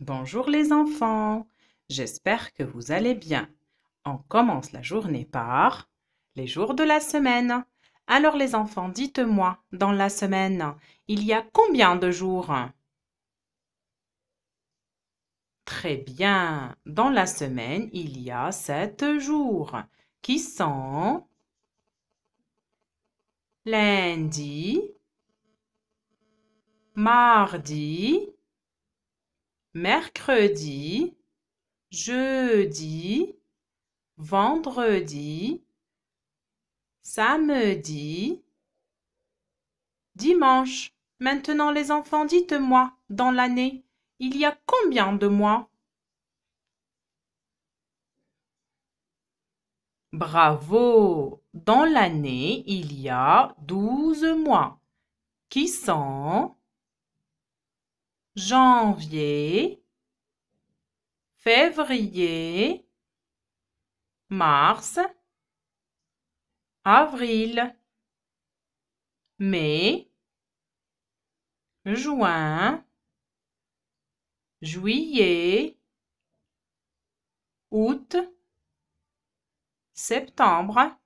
Bonjour les enfants, j'espère que vous allez bien. On commence la journée par les jours de la semaine. Alors les enfants, dites-moi, dans la semaine, il y a combien de jours Très bien, dans la semaine, il y a sept jours qui sont lundi, mardi, mercredi, jeudi, vendredi, samedi, dimanche. Maintenant les enfants, dites-moi, dans l'année, il y a combien de mois Bravo Dans l'année, il y a douze mois qui sont janvier, février, mars, avril, mai, juin, juillet, août, septembre,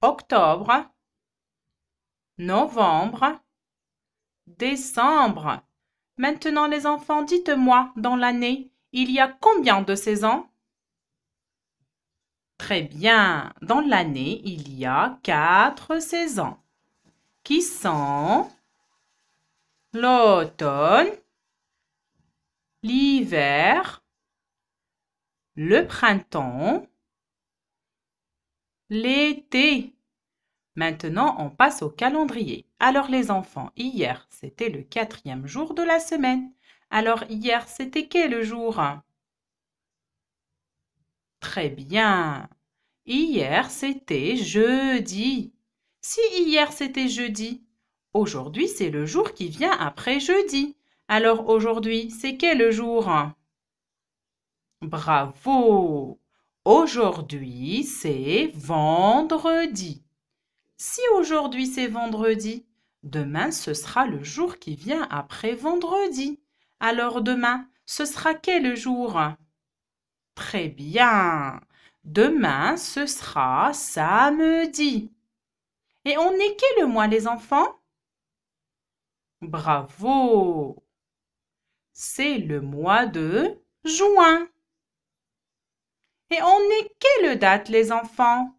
octobre, novembre, décembre. Maintenant les enfants, dites-moi, dans l'année, il y a combien de saisons Très bien, dans l'année, il y a quatre saisons qui sont l'automne, l'hiver, le printemps, l'été. Maintenant, on passe au calendrier. Alors les enfants, hier, c'était le quatrième jour de la semaine. Alors hier, c'était quel jour Très bien. Hier, c'était jeudi. Si hier, c'était jeudi, aujourd'hui, c'est le jour qui vient après jeudi. Alors aujourd'hui, c'est quel jour Bravo Aujourd'hui, c'est vendredi. Si aujourd'hui c'est vendredi, demain ce sera le jour qui vient après vendredi. Alors demain, ce sera quel jour Très bien. Demain, ce sera samedi. Et on est quel mois les enfants Bravo C'est le mois de juin. Et on est quelle date les enfants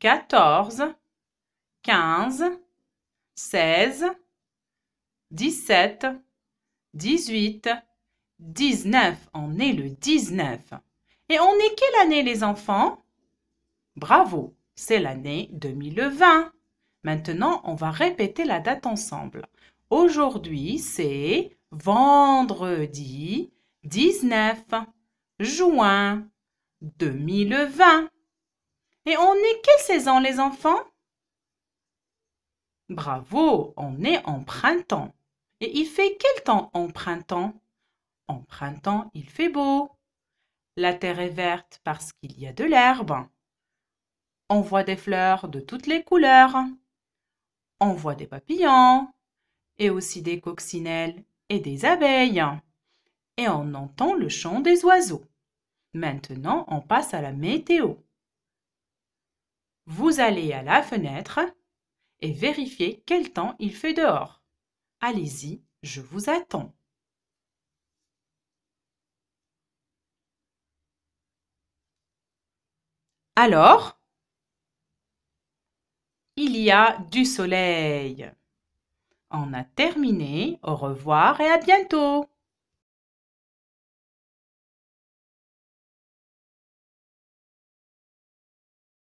14, 15, 16, 17, 18, 19. On est le 19. Et on est quelle année les enfants Bravo, c'est l'année 2020. Maintenant, on va répéter la date ensemble. Aujourd'hui, c'est vendredi 19 juin 2020. Et on est quelle saison, les enfants Bravo, on est en printemps. Et il fait quel temps en printemps En printemps, il fait beau. La terre est verte parce qu'il y a de l'herbe. On voit des fleurs de toutes les couleurs. On voit des papillons et aussi des coccinelles et des abeilles. Et on entend le chant des oiseaux. Maintenant, on passe à la météo. Vous allez à la fenêtre et vérifiez quel temps il fait dehors. Allez-y, je vous attends. Alors, il y a du soleil. On a terminé. Au revoir et à bientôt.